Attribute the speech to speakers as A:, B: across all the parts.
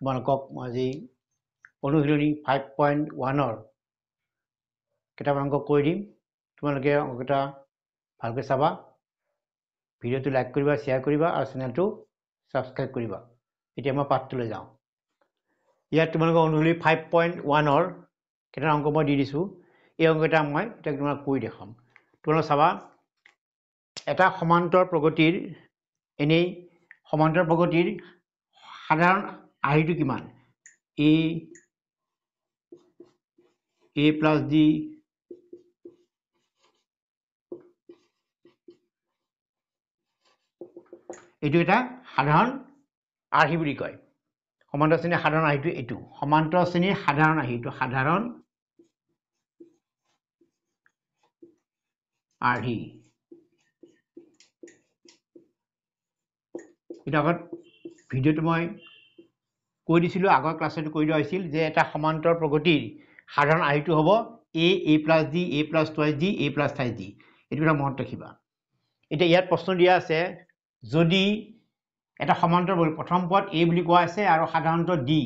A: তোমালোকক আজি অনুশীলনী ফাইভ পইণ্ট ওৱানৰ কেইটামান অংক কৈ দিম তোমালোকে অংকটা ভালকৈ চাবা ভিডিঅ'টো লাইক কৰিবা শ্বেয়াৰ কৰিবা আৰু চেনেলটো ছাবস্ক্ৰাইব কৰিবা এতিয়া মই পাঠটোলৈ যাওঁ ইয়াত তোমালোকৰ অনুশীলনী ফাইভ পইণ্ট ওৱানৰ কেইটামান অংক মই দি দিছোঁ এই অংকটা মই এতিয়া তোমাক কৈ দেখাম তোমালোক চাবা এটা সমান্তৰ প্ৰগতিৰ এনেই সমান্তৰ প্ৰগতিৰ সাধাৰণ আইটো কিমান এ এ প্লাছ ডি এইটো এটা সাধাৰণ আৰ্হি বুলি কয় সমান্তৰ শ্ৰেণীৰ সাধাৰণ আৰ্হিটো এইটো সমান্তৰ শ্ৰেণীৰ সাধাৰণ আৰ্হি এইটো সাধাৰণ আৰ্হি এইটো আগত ভিডিঅ'টো মই কৈ দিছিলোঁ আগৰ ক্লাছতো কৈ দিয়া হৈছিল যে এটা সমান্তৰ প্ৰগতিৰ সাধাৰণ আৰ্হিটো হ'ব a a plus d a plus two twice d a plus thrice d এইটো কথা মনত ৰাখিবা এতিয়া ইয়াত প্ৰশ্ন দিয়া আছে যদি এটা সমান্তৰ প্ৰথম পদ এ বুলি কোৱা আছে আৰু সাধাৰণতে ডি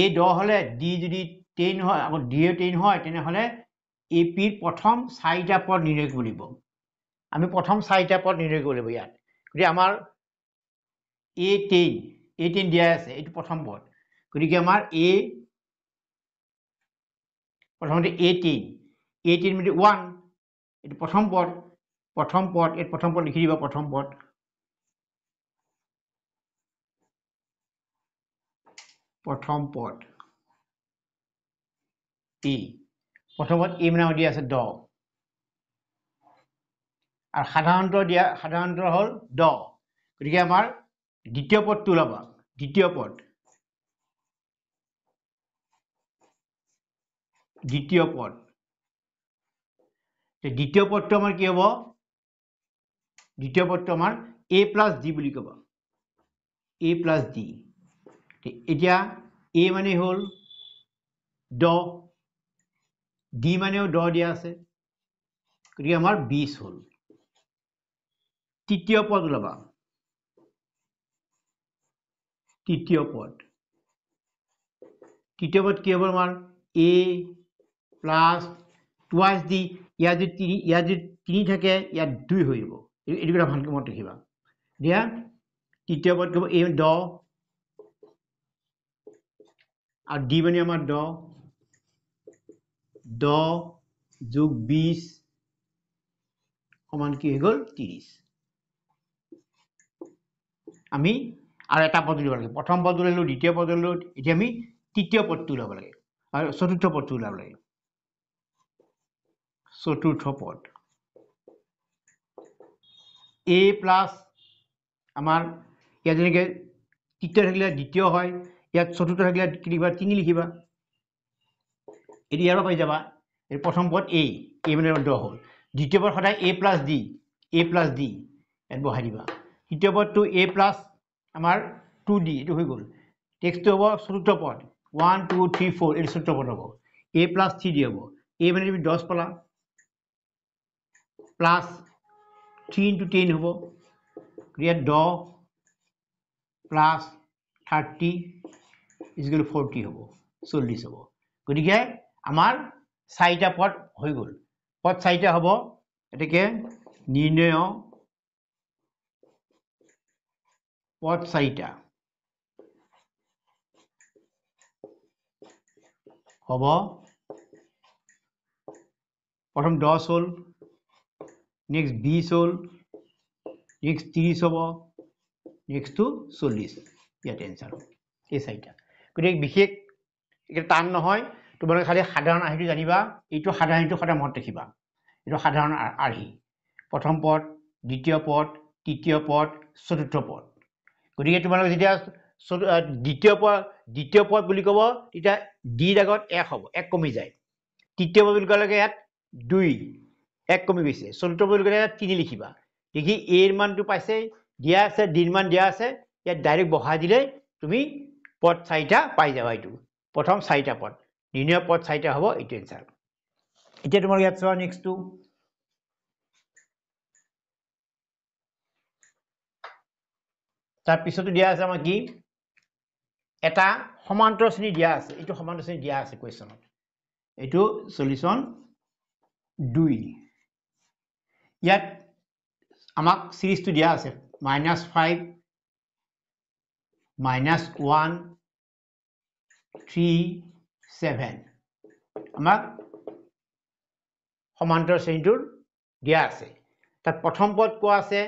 A: এ দহ হ'লে ডি যদি টেন হয় আকৌ ডিয়ে টেন হয় তেনেহ'লে এ পিৰ প্ৰথম চাৰিটা পদ নিৰ্ণয় কৰিব লাগিব আমি প্ৰথম চাৰিটা পদ নিৰ্ণয় কৰিব লাগিব ইয়াত গতিকে আমাৰ এ টেন এইটিন দিয়াই আছে এইটো প্ৰথম পদ গতিকে আমাৰ এ প্ৰথমতে এইটিন এইটিন মানে ওৱান এইটো প্ৰথম পদ প্ৰথম পদ এই প্ৰথম পদ লিখি দিব প্ৰথম পদ প্ৰথম পদ ই প্ৰথম প্ৰথমত ই মানে দিয়া আছে দ আৰু সাধাৰণতে দিয়া সাধাৰণতে হ'ল দ গতিকে আমাৰ দ্বিতীয় পদটো ওলাবা দ্বিতীয় পদ দ্বিতীয় পদ দ্বিতীয় পদটো আমাৰ কি হ'ব দ্বিতীয় পদটো আমাৰ এ প্লাছ ডি বুলি ক'ব এ প্লাছ ডি এতিয়া এ মানে হ'ল দহ ডি মানেও দহ দিয়া আছে গতিকে আমাৰ বিছ হ'ল তৃতীয় পদ ওলাবা তৃতীয় পদ তৃতীয় পদ কি হ'ব আমাৰ এ প্লাছ টুৱাইছ দি ইয়াত যদি তিনি ইয়াত যদি তিনি থাকে ইয়াত দুই হৈ যাব এইটো কথা ভালকৈ মনত ৰাখিবা দিয়া তৃতীয় পদ কি হ'ব এ দহ আৰু ডি মানে আমাৰ দহ দহ যোগ বিছ সমান কি হৈ গ'ল ত্ৰিছ আমি আৰু এটা পদ ল'ব লাগে প্ৰথম পদ ল'লোঁ দ্বিতীয় পদ ল'লোঁ এতিয়া আমি তৃতীয় পদটো ল'ব লাগে আৰু চতুৰ্থ পদটো ওলাব লাগে চতুৰ্থ পদ এ প্লাছ আমাৰ ইয়াত যেনেকৈ তৃতীয় থাকিলে দ্বিতীয় হয় ইয়াত চতুৰ্থ থাকিলে লিখিবা তিনি লিখিবা এতিয়া ইয়াৰ পৰা পাই যাবা এই প্ৰথম পদ এ এ মানে দহ হ'ল দ্বিতীয় পদ সদায় a plus d a plus d ইয়াত বহাই দিবা তৃতীয় পদটো এ প্লাছ আমাৰ টু ডি এইটো হৈ গ'ল টেক্সটো হ'ব চতুৰ্থ পদ ওৱান টু থ্ৰী ফ'ৰ এইটো চতুৰ্থ পদ হ'ব এ প্লাছ থ্ৰী ডি হ'ব এ মানে তুমি দহ পালা প্লাছ থ্ৰী ইণ্টু টেন হ'ব গতিকে দহ প্লাছ থাৰ্টি ইজিকেল ফৰ্টি হ'ব চল্লিছ হ'ব গতিকে আমাৰ চাৰিটা পদ হৈ গ'ল পদ চাৰিটা হ'ব গতিকে নিৰ্ণয় চাৰিটা হব প্ৰথম দহ হল নেক্সট বিছ হল নেক্সট ত্ৰিছ হব নেক্সটটো চল্লিশ ইয়াতে হ'ব এই চাৰিটা গতিকে বিশেষ এটা টান নহয় তোমালোকে খালী সাধাৰণ আৰ্হিটো জানিবা এইটো সাধাৰণ এইটো সদায় মনত ৰাখিবা এইটো সাধাৰণ আৰ্হি প্ৰথম পদ দ্বিতীয় পদ তৃতীয় পদ চতুৰ্থ পদ গতিকে তোমালোকে যেতিয়া দ্বিতীয় পদ দ্বিতীয় পদ বুলি ক'ব তেতিয়া ডিৰ আগত এক হ'ব এক কমি যায় তৃতীয় পদ বুলি ক'লে ইয়াত দুই এক কমি গৈছে চতুৰ্থ পদ বুলি ক'লে ইয়াত তিনি লিখিবা দেখি এৰ মানটো পাইছে দিয়া আছে ডিৰ মান দিয়া আছে ইয়াত ডাইৰেক্ট বহাই দিলে তুমি পদ চাৰিটা পাই যাবা এইটো প্ৰথম চাৰিটা পদ নিৰ্ণয় পদ চাৰিটা হ'ব এইটো এনচাৰ এতিয়া তোমালোকে ইয়াত চোৱা নেক্সটটো তাৰ পিছতো দিয়া আছে আমাৰ কি এটা সমান্তৰ শ্ৰেণী দিয়া আছে এইটো সমান্তৰ শ্ৰেণী দিয়া আছে কুৱেশ্যনত এইটো চলিউচন দুই ইয়াত আমাক চিৰিজটো দিয়া আছে minus five minus one three seven আমাক সমান্তৰ শ্ৰেণীটোৰ দিয়া আছে তাত প্ৰথম পদ কোৱা আছে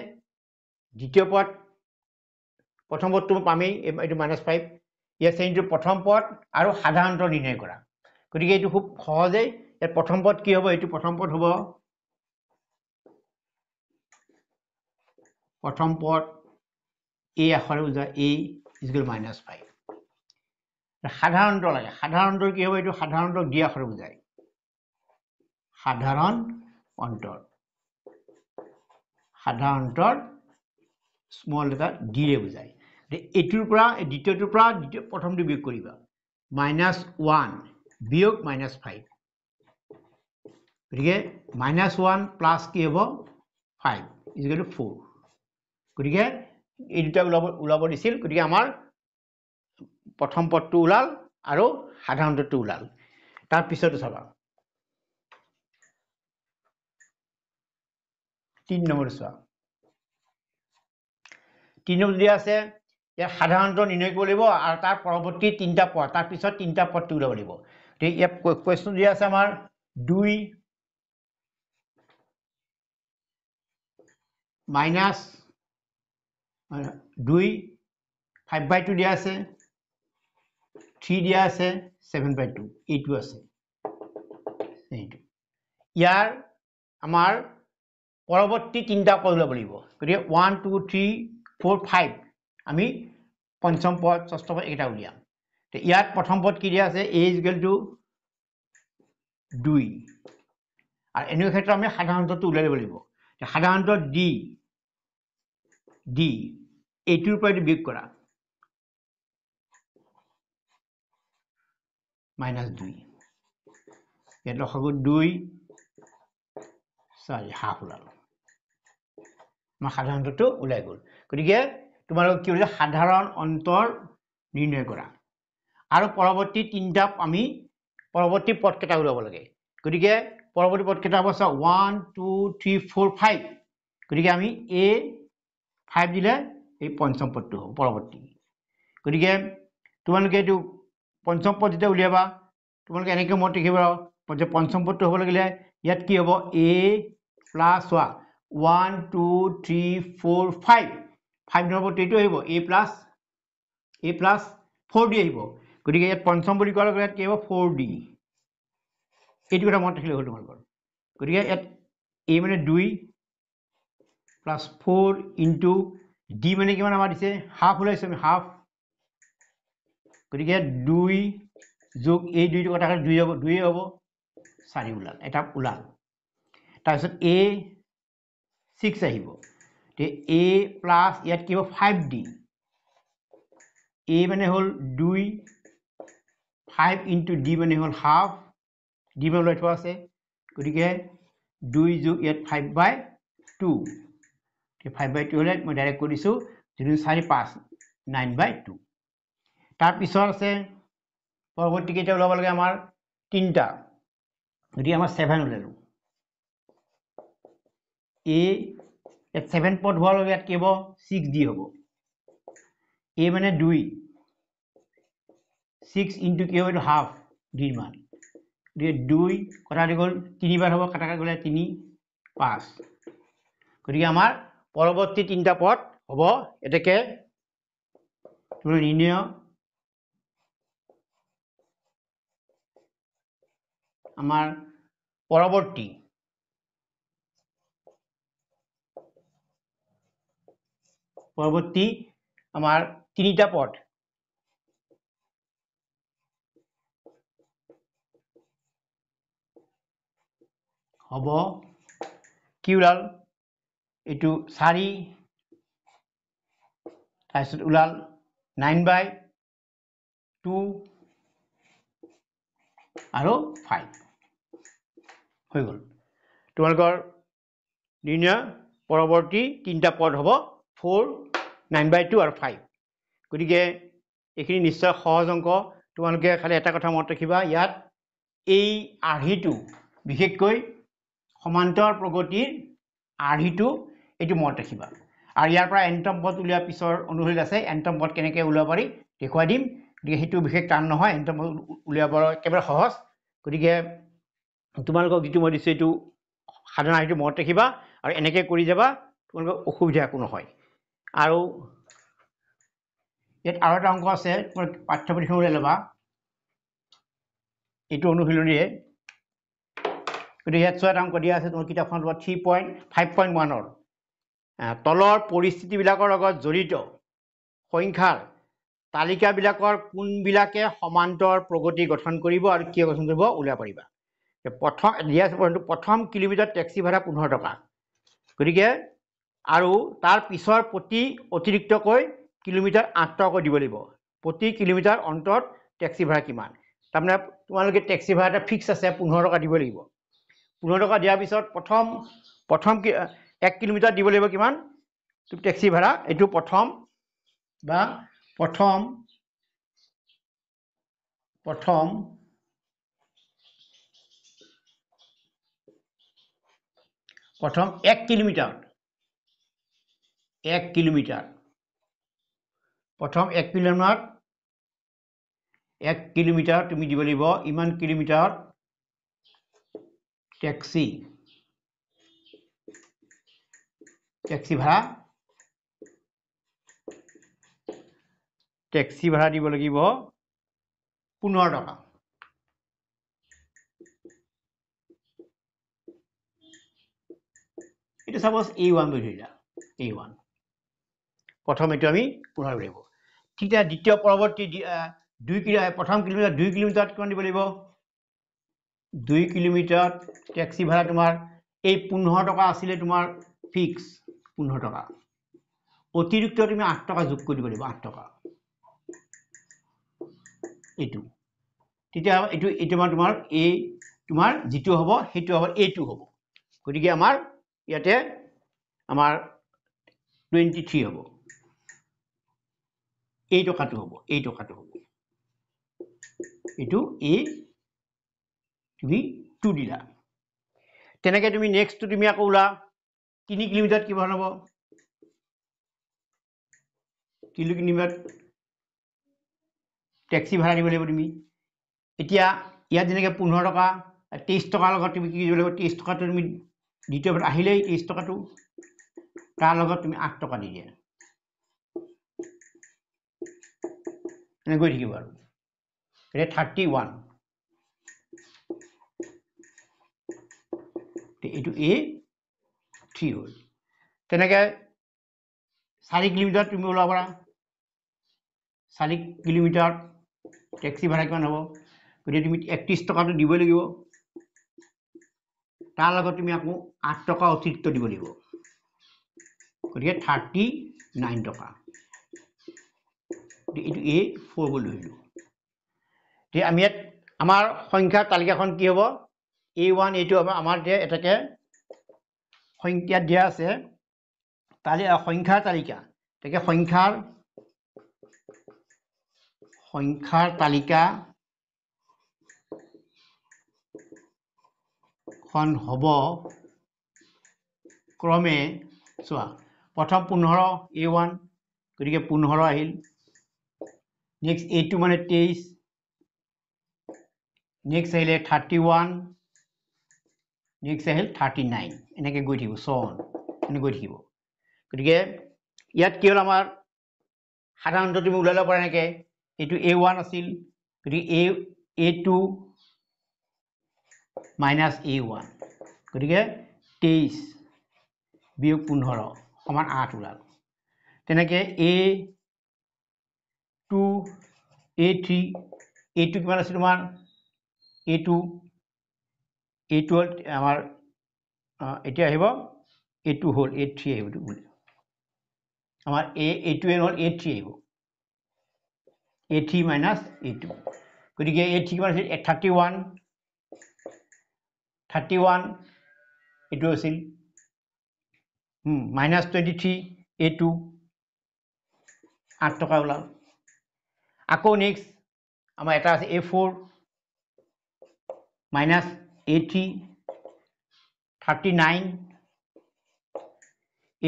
A: দ্বিতীয় পদ প্ৰথম পদটো পামেই এইটো মাইনাছ ফাইভ ইয়াৰ শ্ৰেণীটো প্ৰথম পদ আৰু সাধাৰণতৰ নিৰ্ণয় কৰা গতিকে এইটো খুব সহজেই ইয়াত প্ৰথম পদ কি হ'ব এইটো প্ৰথম পদ হ'ব প্ৰথম পদ এই আখৰে বুজা এ ইজিকেল মাইনাছ ফাইভ সাধাৰণত লাগে সাধাৰণতৰ কি হ'ব এইটো সাধাৰণত দি আখৰে বুজায় সাধাৰণ অন্তৰ সাধাৰণতৰ স্মল এটা ডিৰে বুজায় এইটোৰ পৰা দ্বিতীয়টোৰ পৰা দ্বিতীয় প্ৰথমটো বিয়োগ কৰিবা মাইনাচ ওৱান বিয়োগ মাইনাচ ফাইভ গতিকে মাইনাচ ওৱান প্লাছ কি হ'ব ফাইভ ইজিকেল টু ফ'ৰ গতিকে এই দুটা ওলাব ওলাব দিছিল গতিকে আমাৰ প্ৰথম পদটো ওলাল আৰু সাধাৰণ পদটো ওলাল তাৰপিছতো চাবা তিনি নম্বৰটো চোৱা তিনি নম্বৰ দিয়া আছে ইয়াৰ সাধাৰণতে নিৰ্ণয় কৰিব লাগিব আৰু তাৰ পৰৱৰ্তী তিনিটা পদ তাৰ পিছত তিনিটা পথটো ওলাব লাগিব গতিকে ইয়াত কুৱেশ্যন দিয়া আছে আমাৰ দুই মাইনাছ দুই ফাইভ বাই টু দিয়া আছে থ্ৰী দিয়া আছে ছেভেন বাই টু এইটো আছে ইয়াৰ আমাৰ পৰৱৰ্তী তিনিটা পদ ওলাব লাগিব গতিকে one two three four five আমি পঞ্চম পদ ষষ্ঠ পদ এইকেইটা উলিয়াম ইয়াত প্ৰথম পদ কি দিয়া আছে এ ইজ টু দুই আৰু এনেকুৱা ক্ষেত্ৰত আমি সাধাৰণতঃটো উলিয়াই ল'ব লাগিব সাধাৰণতে ডি ডি এইটোৰ পৰা এইটো বিয়োগ কৰা মাইনাছ দুই ইয়াত লগ দুই চাৰি হাফ ওলালো আমাৰ সাধাৰণতঃটো ওলাই গ'ল গতিকে তোমালোকে কি কৰিছা সাধাৰণ অন্তৰ নিৰ্ণয় কৰা আৰু পৰৱৰ্তী তিনিটা আমি পৰৱৰ্তী পদকেইটা উলিয়াব লাগে গতিকে পৰৱৰ্তী পদকেইটা হ'ব আছে one two three four five গতিকে আমি এ ফাইভ দিলে এই পঞ্চম পদটো হ'ব পৰৱৰ্তী গতিকে তোমালোকে এইটো পঞ্চম পদ যেতিয়া উলিয়াবা তোমালোকে এনেকৈ মনত ৰাখিব যে পঞ্চম পদটো হ'ব লাগিলে ইয়াত কি হ'ব এ প্লাছ ৱা one two three four five five number টুটো আহিব a plus a plus four d আহিব গতিকে ইয়াত পঞ্চম বুলি কোৱাৰ লগে লগে ইয়াত কি হ'ব ফ'ৰ ডি এইটো কথা মনত ৰাখিলে হ'ল তোমালোকৰ গতিকে ইয়াত এ মানে দুই প্লাছ ফ'ৰ ইনটু ডি মানে কিমান আমাৰ দিছে হাফ ওলাইছোঁ আমি হাফ গতিকে দুই যোগ এই দুইটো কথা হ'লে দুই হ'ব দুই হ'ব চাৰি ওলাল এটা ওলাল তাৰপিছত এ ছিক্স আহিব এ প্লাছ ইয়াত কি হ'ব ফাইভ ডি এ মানে হ'ল দুই ফাইভ ইণ্টু ডি মানে হ'ল হাফ ডি মানে লৈ থোৱা আছে গতিকে দুই যোগ ইয়াত five by two five by two হ'লে মই ডাইৰেক্ট দিছোঁ যোনটো চাৰি পাঁচ নাইন বাই টু তাৰপিছত আছে পৰৱৰ্তী কেইটা ওলাব লাগে আমাৰ তিনিটা গতিকে আমাৰ ছেভেন ওলালোঁ এ ইয়াত ছেভেন পদ হোৱাৰ লগে ইয়াত কি হ'ব ছিক্স ডি হ'ব এ মানে দুই ছিক্স ইনটু কি হ'ব এইটো হাফ দুইৰ মান গতিকে দুই কথাটো গ'ল তিনিবাৰ হ'ব কথা গ'লে তিনি পাঁচ গতিকে আমাৰ পৰৱৰ্তী তিনিটা পদ হ'ব এতেকে নিৰ্ণয় আমাৰ পৰৱৰ্তী পরবর্তী আমার তিনটা পট হ'ব কি ওলাল এইটো চাৰি তাৰপিছত ওলাল নাইন বাই টু আৰু ফাইভ হৈ গ'ল তোমালোকৰ নিৰ্ণয় পৰৱৰ্তী তিনিটা পদ হ'ব ফ'ৰ নাইন বাই টু আৰু ফাইভ গতিকে এইখিনি নিশ্চয় সহজ অংক তোমালোকে খালী এটা কথা মনত ৰাখিবা ইয়াত এই আৰ্হিটো বিশেষকৈ সমান্তৰ প্ৰগতিৰ আৰ্হিটো এইটো মনত ৰাখিবা আৰু ইয়াৰ পৰা এণ্টম পথ উলিওৱাৰ পিছৰ অনুশীল আছে এণ্টম পথ কেনেকৈ উলিয়াব পাৰি দেখুৱাই দিম গতিকে সেইটো বিশেষ টান নহয় এণ্টম পথ উলিয়াব একেবাৰে সহজ গতিকে তোমালোকক যিটো মই দিছোঁ এইটো সাধাৰণ আৰ্হিটো মনত ৰাখিবা আৰু এনেকৈ কৰি যাবা তোমালোকৰ অসুবিধা একো নহয় আৰু ইয়াত আৰু এটা অংক আছে পাঠ্যপুথিখন উলিয়াই ল'বা এইটো অনুশীলনীৰে গতিকে ইয়াত ছয় এটা অংক দিয়া আছে তোমাৰ কিতাপখন ল'বা থ্ৰী পইণ্ট ফাইভ পইণ্ট ওৱানৰ তলৰ পৰিস্থিতিবিলাকৰ লগত জড়িত সংখ্যাৰ তালিকাবিলাকৰ কোনবিলাকে সমান্তৰ প্ৰগতি গঠন কৰিব আৰু কি গঠন কৰিব উলিয়াব পাৰিবা প্ৰথম দিয়া আছে প্ৰথম কিলোমিটাৰ টেক্সি ভাড়া পোন্ধৰ টকা গতিকে আৰু তাৰ পিছৰ প্ৰতি অতিৰিক্তকৈ কিলোমিটাৰ আঠ টকাকৈ দিব লাগিব প্ৰতি কিলোমিটাৰ অন্তৰত টেক্সি ভাড়া কিমান তাৰমানে তোমালোকে টেক্সি ভাড়া এটা ফিক্স আছে পোন্ধৰ টকা দিব লাগিব পোন্ধৰ টকা দিয়াৰ পিছত প্ৰথম প্ৰথম এক কিলোমিটাৰ দিব লাগিব কিমান টেক্সি ভাড়া এইটো প্ৰথম বা প্ৰথম প্ৰথম প্ৰথম এক কিলোমিটাৰ এক কিলোমিটাৰ প্ৰথম এক কিলোমিটাৰ এক কিলোমিটাৰ তুমি দিব লাগিব ইমান কিলোমিটাৰ টেক্সি টেক্সি ভাড়া টেক্সি ভাড়া দিব লাগিব পোন্ধৰ টকা এইটো চাপ'জ এ ওৱান বুলি ধৰিলা এ ওৱান প্ৰথম এইটো আমি পোন্ধৰ ঘূৰিব ঠিক তেনে দ্বিতীয় পৰৱৰ্তী দুই কিলোমিটাৰ প্ৰথম কিলোমিটাৰ দুই কিলোমিটাৰত কিমান দিব লাগিব দুই কিলোমিটাৰত টেক্সি ভাড়া তোমাৰ এই পোন্ধৰ টকা আছিলে তোমাৰ ফিক্স পোন্ধৰ টকা অতিৰিক্ত তুমি আঠ টকা যোগ কৰি দিব লাগিব আঠ টকা এইটো তেতিয়া এইটো এইটো আমাৰ তোমাৰ এই তোমাৰ যিটো হ'ব সেইটো হ'ব এইটো হ'ব গতিকে আমাৰ ইয়াতে আমাৰ টুৱেণ্টি থ্ৰী হ'ব এই টকাটো হ'ব এই টকাটো হ'ব এইটো এ তুমি টু দিলা তেনেকৈ তুমি নেক্সটটো তুমি আকৌ ওলা তিনি কিলোমিটাৰত কিমান হ'ব কিলো কিলোমিটাৰ টেক্সি ভাড়া দিব লাগিব তুমি এতিয়া ইয়াত যেনেকৈ পোন্ধৰ টকা তেইছ টকাৰ লগত তুমি কি দিব লাগিব তেইছ টকাটো তুমি দ্বিতীয়বাৰ আহিলেই তেইছ টকাটো তাৰ লগত তুমি আঠ টকা দি দিয়া মানে গৈ থাকিব আৰু এতিয়া থাৰ্টি ওৱান এইটো এ থ্ৰী হ'ল তেনেকৈ চাৰি কিলোমিটাৰ তুমি ওলাব পাৰা চাৰি কিলোমিটাৰ টেক্সি ভাড়া কিমান হ'ব গতিকে তুমি একত্ৰিছ টকাটো দিবই লাগিব তাৰ লগত তুমি আকৌ আঠ টকা অতিৰিক্ত দিব লাগিব গতিকে থাৰ্টি নাইন টকা এইটো এই ফ'ৰ বুলি ধৰিলোঁ এতিয়া আমি ইয়াত আমাৰ সংখ্যাৰ তালিকাখন কি হ'ব এ ওৱান এইটো আমাৰ এতিয়া এটাকে সংখ্যাত দিয়া আছে তালি সংখ্যাৰ তালিকা এতিয়া সংখ্যাৰ সংখ্যাৰ তালিকাখন হ'ব ক্ৰমে চোৱা প্ৰথম পোন্ধৰ এ ওৱান গতিকে পোন্ধৰ আহিল নেক্সট এইটো মানে তেইছ নেক্সট আহিলে থাৰ্টি ওৱান নেক্সট আহিল থাৰ্টি নাইন এনেকৈ গৈ থাকিব চন এনে গৈ থাকিব গতিকে ইয়াত কি হ'ল আমাৰ সাধাৰণতে তুমি ওলাই ল'ব পাৰা এনেকৈ এইটো এ ওৱান আছিল গতিকে a a two minus a one গতিকে তেইছ বিয়োগ পোন্ধৰ সমান আঠ ওলাল তেনেকৈ এ টু এ থ্ৰী এ কিমান আছিল তোমাৰ এ টু এ টু হ'ল আমাৰ এতিয়া আহিব এ টু হ'ল এ থ্ৰী আহিব বুলি আমাৰ এ এ টু এ নহ'ল এ থ্ৰী আহিব a three minus a two গতিকে এ থ্ৰী কিমান আছিল থাৰ্টি ওৱান থাৰ্টি ওৱান এইটো আছিল minus twenty three a two আঠ টকা ওলাল আকোনিক্স আমার এটা আছে এ ফোর মাইনাস এটি থার্টি নাইন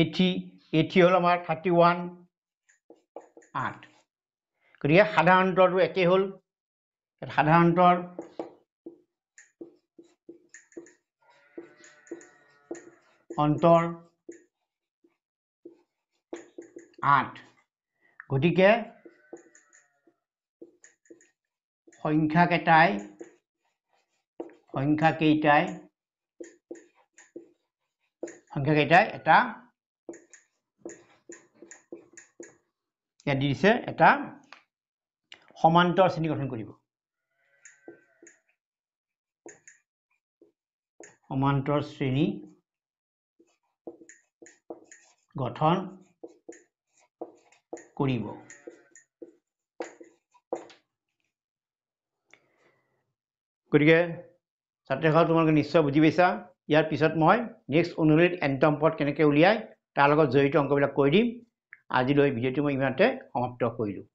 A: এটি এটি হ'ল আমাৰ থাৰ্টি ওৱান আঠ গতিকে সাধাৰণতৰটো একেই হ'ল সাধাৰণতৰ অন্তৰ আঠ গতিকে সংখ্যা কেইটাই সংখ্যা কেইটাই সংখ্যা কেইটাই এটা ইয়াত দি দিছে এটা সমান্তৰ শ্ৰেণী গঠন কৰিব সমান্তৰ শ্ৰেণী গঠন কৰিব গতিকে ছাত্ৰীসকল তোমালোকে নিশ্চয় বুজি পাইছা ইয়াৰ পিছত মই নেক্সট অনুলীত এণ্টম পথ কেনেকৈ উলিয়াই তাৰ লগত জড়িত অংকবিলাক কৈ দিম আজিলৈ ভিডিঅ'টো মই ইমানতে সমাপ্ত কৰিলোঁ